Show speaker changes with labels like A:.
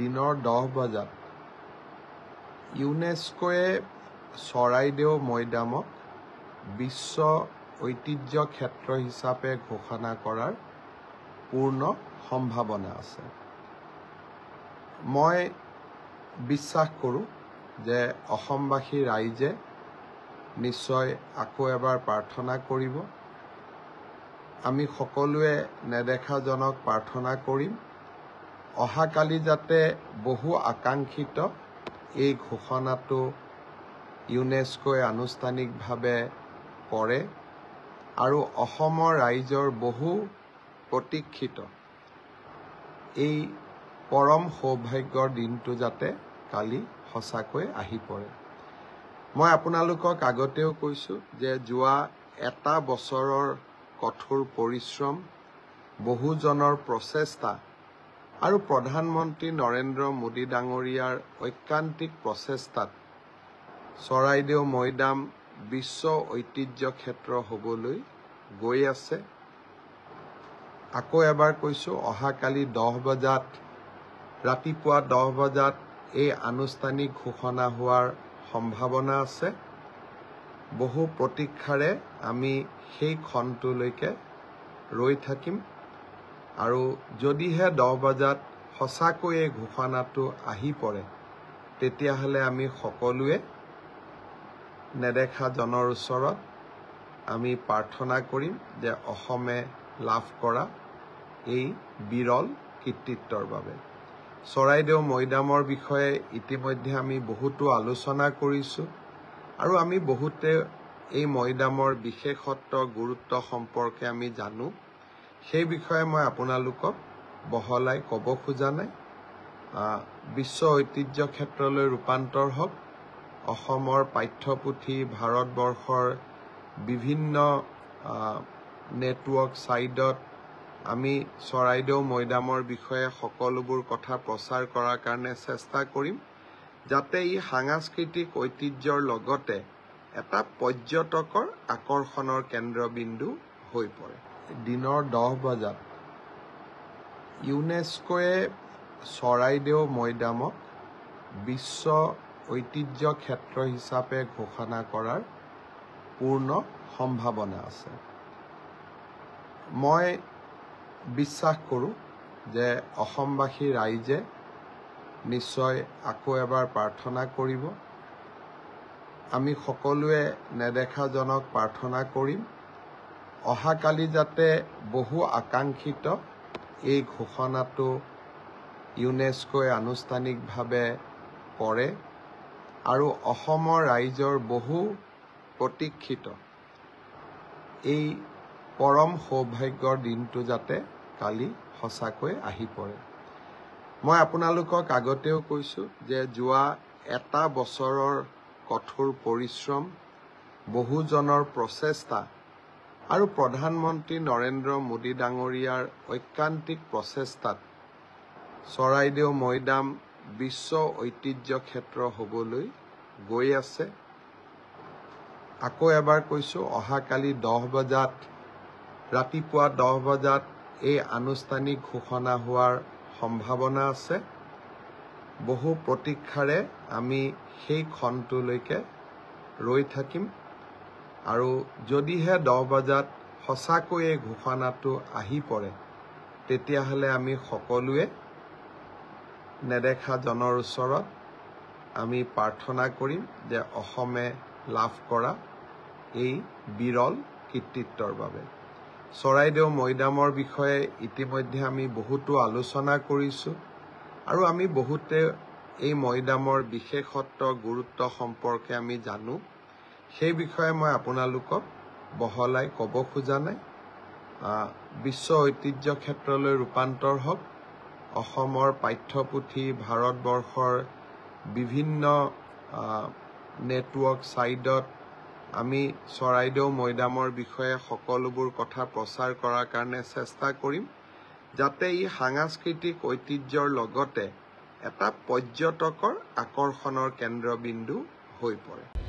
A: দিনৰ দহ বজাত ইউনেস্কোৱে চৰাইদেউ মৈদামক বিশ্ব ঐতিহ্য ক্ষেত্ৰ হিচাপে ঘোষণা কৰাৰ পূৰ্ণ সম্ভাৱনা আছে মই বিশ্বাস কৰোঁ যে অসমবাসী ৰাইজে নিশ্চয় আকৌ এবাৰ প্ৰাৰ্থনা কৰিব আমি সকলোৱে নেদেখাজনক প্ৰাৰ্থনা কৰিম অহাকালি যাতে বহু আকাংক্ষিত এই ঘোষণাটো ইউনেস্কোই আনুষ্ঠানিকভাৱে কৰে আৰু অসমৰ ৰাইজৰ বহু প্ৰতীক্ষিত এই পৰম সৌভাগ্যৰ দিনটো যাতে কালি সঁচাকৈ আহি পৰে মই আপোনালোকক আগতেও কৈছোঁ যে যোৱা এটা বছৰৰ কঠোৰ পৰিশ্ৰম বহুজনৰ প্ৰচেষ্টা আৰু প্ৰধানমন্ত্ৰী নৰেন্দ্ৰ মোদী ডাঙৰীয়াৰ ঐকান্তিক প্ৰচেষ্টাত চৰাইদেউ মৈদাম বিশ্ব ঐতিহ্য ক্ষেত্ৰ হবলৈ গৈ আছে আকৌ এবাৰ কৈছোঁ অহাকালি দহ বজাত ৰাতিপুৱা দহ বজাত এই আনুষ্ঠানিক ঘোষণা হোৱাৰ সম্ভাৱনা আছে বহু প্ৰতীক্ষাৰে আমি সেই ক্ষণটোলৈকে ৰৈ থাকিম আৰু যদিহে দহ বজাত সঁচাকৈয়ে ঘোষণাটো আহি পৰে তেতিয়াহ'লে আমি সকলোৱে নেদেখাজনৰ ওচৰত আমি প্ৰাৰ্থনা কৰিম যে অসমে লাভ কৰা এই বিৰল কৃতিত্বৰ বাবে চৰাইদেউ মৈদামৰ বিষয়ে ইতিমধ্যে আমি বহুতো আলোচনা কৰিছোঁ আৰু আমি বহুতে এই মৈদামৰ বিশেষত্ব গুৰুত্ব সম্পৰ্কে আমি জানো সেই বিষয়ে মই আপোনালোকক বহলাই ক'ব খোজা নাই বিশ্ব ঐতিহ্য ক্ষেত্ৰলৈ ৰূপান্তৰ হওক অসমৰ পাঠ্যপুথি ভাৰতবৰ্ষৰ বিভিন্ন নেটৱৰ্ক ছাইডত আমি চৰাইদেউ মৈদামৰ বিষয়ে সকলোবোৰ কথা প্ৰচাৰ কৰাৰ কাৰণে চেষ্টা কৰিম যাতে ই সাংস্কৃতিক ঐতিহ্যৰ লগতে এটা পৰ্যটকৰ আকৰ্ষণৰ কেন্দ্ৰবিন্দু হৈ পৰে দিনৰ দহ বজাত ইউনেস্কোৱে চৰাইদেউ মৈদামক বিশ্ব ঐতিহ্য ক্ষেত্ৰ হিচাপে ঘোষণা কৰাৰ পূৰ্ণ সম্ভাৱনা আছে মই বিশ্বাস কৰোঁ যে অসমবাসী ৰাইজে নিশ্চয় আকৌ এবাৰ প্ৰাৰ্থনা কৰিব আমি সকলোৱে নেদেখাজনক প্ৰাৰ্থনা কৰিম অহাকালি যাতে বহু আকাংক্ষিত এই ঘোষণাটো ইউনেস্কোৱে আনুষ্ঠানিকভাৱে কৰে আৰু অসমৰ ৰাইজৰ বহু প্ৰতীক্ষিত এই পৰম সৌভাগ্যৰ দিনটো যাতে কালি সঁচাকৈ আহি পৰে মই আপোনালোকক আগতেও কৈছোঁ যে যোৱা এটা বছৰৰ কঠোৰ পৰিশ্ৰম বহুজনৰ প্ৰচেষ্টা আৰু প্ৰধানমন্ত্ৰী নৰেন্দ্ৰ মোদী ডাঙৰীয়াৰ ঐকান্তিক প্ৰচেষ্টাত চৰাইদেউ মৈদাম বিশ্ব ঐতিহ্য ক্ষেত্ৰ হবলৈ গৈ আছে আকৌ এবাৰ কৈছোঁ অহাকালি দহ বজাত ৰাতিপুৱা দহ বজাত এই আনুষ্ঠানিক ঘোষণা হোৱাৰ সম্ভাৱনা আছে বহু প্ৰতীক্ষাৰে আমি সেই ক্ষণটোলৈকে ৰৈ থাকিম আৰু যদিহে দহ বজাত সঁচাকৈয়ে ঘোষণাটো আহি পৰে তেতিয়াহ'লে আমি সকলোৱে নেদেখাজনৰ ওচৰত আমি প্ৰাৰ্থনা কৰিম যে অসমে লাভ কৰা এই বিৰল কৃতিত্বৰ বাবে চৰাইদেউ মৈদামৰ বিষয়ে ইতিমধ্যে আমি বহুতো আলোচনা কৰিছোঁ আৰু আমি বহুতে এই মৈদামৰ বিশেষত্ব গুৰুত্ব সম্পৰ্কে আমি জানো সেই বিষয়ে মই আপোনালোকক বহলাই ক'ব খোজা নাই বিশ্ব ঐতিহ্য ক্ষেত্ৰলৈ ৰূপান্তৰ হওক অসমৰ পাঠ্যপুথি ভাৰতবৰ্ষৰ বিভিন্ন নেটৱৰ্ক ছাইডত আমি চৰাইদেউ মৈদামৰ বিষয়ে সকলোবোৰ কথা প্ৰচাৰ কৰাৰ কাৰণে চেষ্টা কৰিম যাতে ই সাংস্কৃতিক ঐতিহ্যৰ লগতে এটা পৰ্যটকৰ আকৰ্ষণৰ কেন্দ্ৰবিন্দু হৈ পৰে